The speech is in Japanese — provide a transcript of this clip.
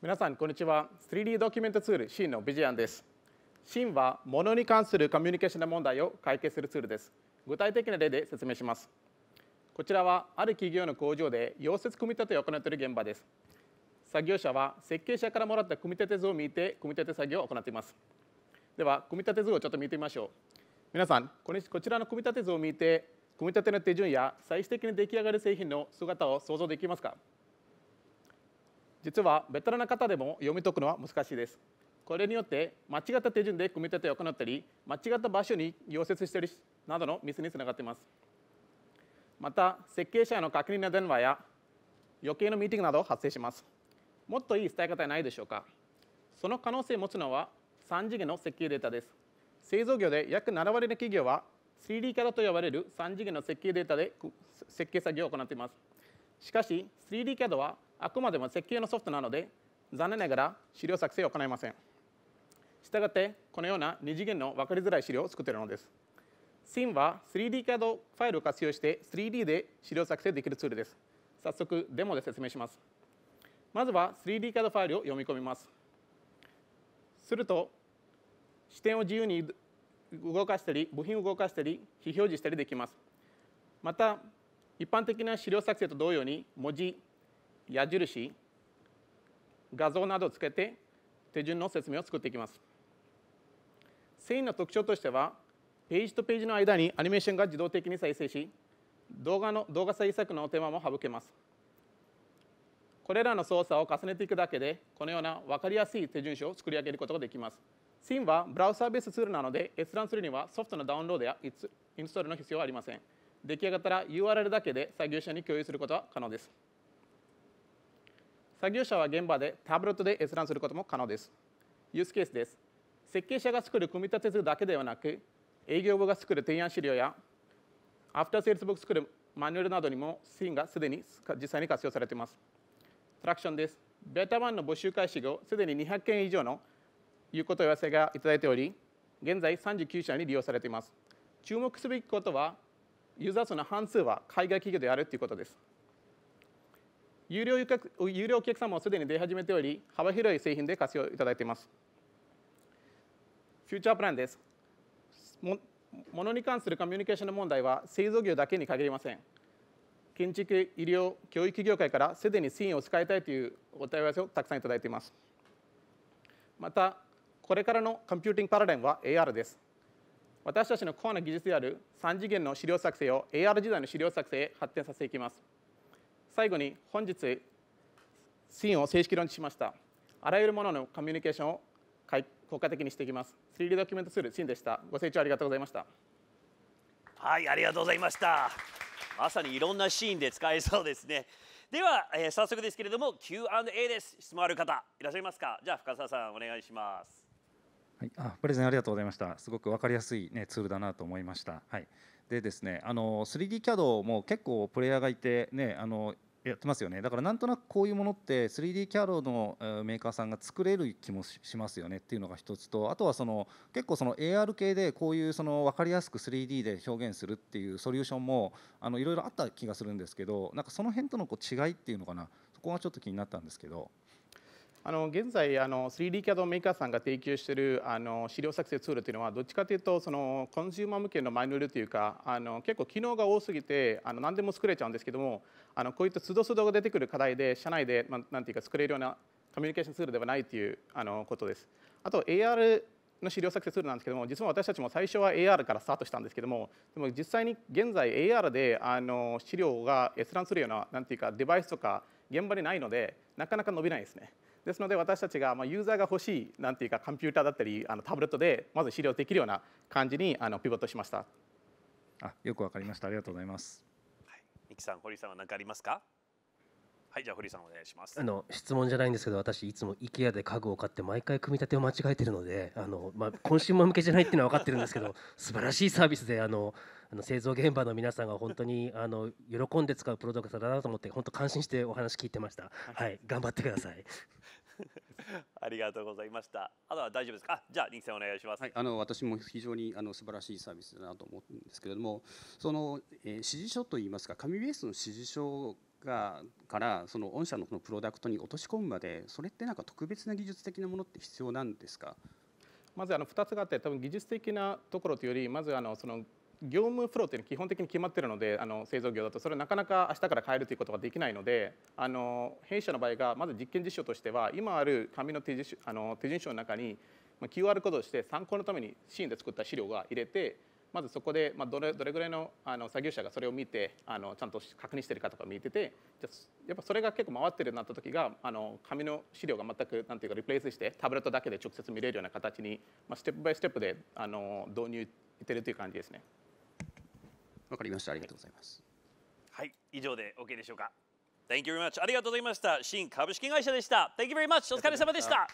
皆さんこんにちは 3D ドキュメントツールシーンのビジアンですシ h はものに関するコミュニケーションの問題を解決するツールです具体的な例で説明しますこちらはある企業の工場で溶接組み立てを行っている現場です作業者は設計者からもらった組み立て図を見て組み立て作業を行っていますでは組み立て図をちょっと見てみましょう皆さんこちらの組み立て図を見て組み立ての手順や最終的に出来上がる製品の姿を想像できますか実はベテランの方でも読み解くのは難しいですこれによって間違った手順で組み立てを行ったり間違った場所に溶接したりなどのミスにつながっていますまた設計者への確認の電話や余計なミーティングなど発生しますもっといい伝え方はないでしょうかその可能性を持つのは3次元の設計データです製造業で約7割の企業は 3D キャドと呼ばれる3次元の設計データで設計作業を行っていますしかし 3D キャドはあくまでも設計のソフトなので残念ながら資料作成を行いませんしたがってこのような2次元の分かりづらい資料を作っているのです SIM は 3D カードファイルを活用して 3D で資料作成できるツールです早速デモで説明しますまずは 3D カードファイルを読み込みますすると視点を自由に動かしたり部品を動かしたり非表示したりできますまた一般的な資料作成と同様に文字矢印画像などをつけて手順の説明を作っていきます繊維の特徴としてはページとページの間にアニメーションが自動的に再生し動画の動画制作の手間も省けますこれらの操作を重ねていくだけでこのような分かりやすい手順書を作り上げることができます SIM はブラウザーベースツールなので閲覧するにはソフトのダウンロードやインストールの必要はありません出来上がったら URL だけで作業者に共有することは可能です作業者は現場でタブレットで閲覧することも可能です。ユースケースです。設計者が作る組み立て図だけではなく、営業部が作る提案資料や、アフターセールスボックス作るマニュアルなどにも、シーンがすでに実際に活用されています。トラクションです。ベータ版の募集開始後、すでに200件以上の有効問い合わせがいただいており、現在39社に利用されています。注目すべきことは、ユーザー数の半数は海外企業であるということです。有料有料お客様もすでに出始めており、幅広い製品で活用いただいています。フューチャープランです。ものに関するコミュニケーションの問題は製造業だけに限りません。建築、医療、教育業界からすでにシーンを使いたいというお問い合わせをたくさんいただいています。また、これからのコンピューティングパラダイムは AR です。私たちのコアな技術である3次元の資料作成を AR 時代の資料作成へ発展させていきます。最後に本日ンを正式論しましたあらゆるもののコミュニケーションを効果的にしていきます 3D ドキュメントツールンでしたご清聴ありがとうございましたはいありがとうございましたまさにいろんなシーンで使えそうですねでは、えー、早速ですけれども Q&A です質問ある方いらっしゃいますかじゃあ深澤さんお願いしますはい、あプレゼンありがとうございました。すごく分かりやすい、ね、ツールだなと思いました。はい、でですねあの 3D CAD も結構プレイヤーがいて、ね、あのやってますよねだからなんとなくこういうものって 3D キャロのメーカーさんが作れる気もしますよねっていうのが一つとあとはその結構その AR 系でこういうその分かりやすく 3D で表現するっていうソリューションもあのいろいろあった気がするんですけどなんかその辺とのこう違いっていうのかなそこがちょっと気になったんですけど。あの現在あの 3D キャドメーカーさんが提供しているあの資料作成ツールというのはどっちかというとそのコンシューマー向けのマニュアルというかあの結構機能が多すぎてあの何でも作れちゃうんですけどもあのこういったつどつどが出てくる課題で社内で、まあ、なんていうか作れるようなコミュニケーションツールではないというあのことです。あと AR の資料作成ツールなんですけども実は私たちも最初は AR からスタートしたんですけどもでも実際に現在 AR であの資料が閲覧するようななんていうかデバイスとか現場にないのでなかなか伸びないですね。ですので私たちが、まあ、ユーザーが欲しいなんていうかコンピューターだったりあのタブレットでまず資料できるような感じにあのピボットしましたあよくわかりましたありがとうございます、はい、三木さん堀さんは何かありますかはいじゃあ堀さんお願いしますあの質問じゃないんですけど私いつも IKEA で家具を買って毎回組み立てを間違えてるのであの、まあ、今週も向けじゃないっていうのは分かってるんですけど 素晴らしいサービスであのあの製造現場の皆さんが本当にあの喜んで使うプロダクトだなと思って本当感心してお話聞いてました。はい、頑張ってください。ありがとうございました。あとは大丈夫ですか。じゃあ、リさんお願いします。はい、あの、私も非常にあの素晴らしいサービスだなと思うんですけれども。その、えー、指示書といいますか、紙ベースの指示書がからその御社ののプロダクトに落とし込むまでそれってなんか特別な技術的なものって必要なんですかまずあの2つがあって多分技術的なところというよりまずあのその業務フローっていうのは基本的に決まってるのであの製造業だとそれなかなか明日から変えるということができないのであの弊社の場合がまず実験実証としては今ある紙の手順あの手順書の中に QR コードをして参考のためにシーンで作った資料が入れてまずそこで、まあ、どれどれぐらいのあの作業者がそれを見てあのちゃんと確認してるかとか見ててじゃやっぱそれが結構回ってるようになった時があの紙の資料が全くなんていうかリプレイスしてタブレットだけで直接見れるような形に、まあ、ステップバイステップであの導入いってるという感じですね。わかりましたありがとうございます。はい、以上で OK でしょうか。Thank you very much ありがとうございました。新株式会社でした。Thank you very much お疲れ様でした。